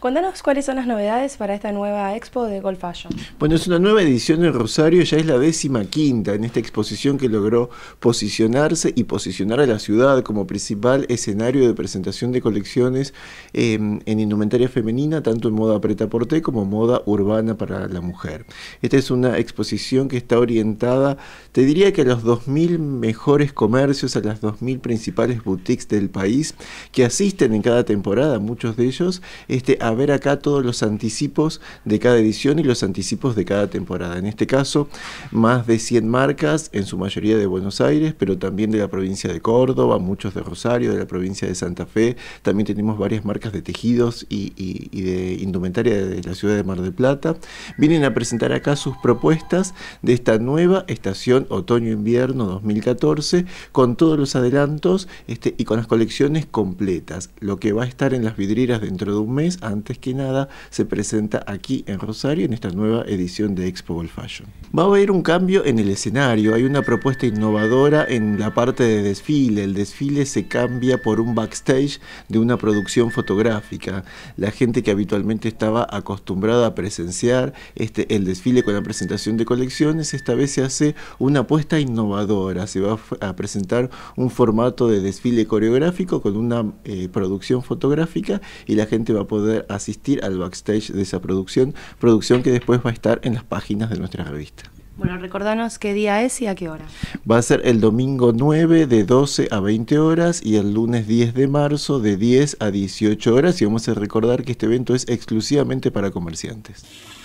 Contanos cuáles son las novedades para esta nueva expo de Golf Fashion. Bueno, es una nueva edición en Rosario, ya es la décima quinta en esta exposición que logró posicionarse y posicionar a la ciudad como principal escenario de presentación de colecciones em, en indumentaria femenina, tanto en moda preta como moda urbana para la mujer. Esta es una exposición que está orientada, te diría que a los 2.000 mejores comercios, a las 2.000 principales boutiques del país que asisten en cada temporada, muchos de ellos, este, a a ver acá todos los anticipos de cada edición y los anticipos de cada temporada. En este caso, más de 100 marcas, en su mayoría de Buenos Aires, pero también de la provincia de Córdoba, muchos de Rosario, de la provincia de Santa Fe. También tenemos varias marcas de tejidos y, de indumentaria de la ciudad de Mar del Plata. Vienen a presentar acá sus propuestas de esta nueva estación otoño-invierno 2014 con todos los adelantos este, y con las colecciones completas. Lo que va a estar en las vidrieras dentro de un mes antes que nada, se presenta aquí en Rosario en esta nueva edición de Expo World Fashion. Va a haber un cambio en el escenario, hay una propuesta innovadora en la parte de desfile. El desfile se cambia por un backstage de una producción fotográfica. La gente que habitualmente estaba acostumbrada a presenciar este, el desfile con la presentación de colecciones, esta vez se hace una apuesta innovadora. Se va a presentar un formato de desfile coreográfico con una eh, producción fotográfica y la gente va a poder asistir al backstage de esa producción, producción que después va a estar en las páginas de nuestra revista. Bueno, recordanos qué día es y a qué hora. Va a ser el domingo 9 de 12 a 20 horas y el lunes 10 de marzo de 10 a 18 horas y vamos a recordar que este evento es exclusivamente para comerciantes.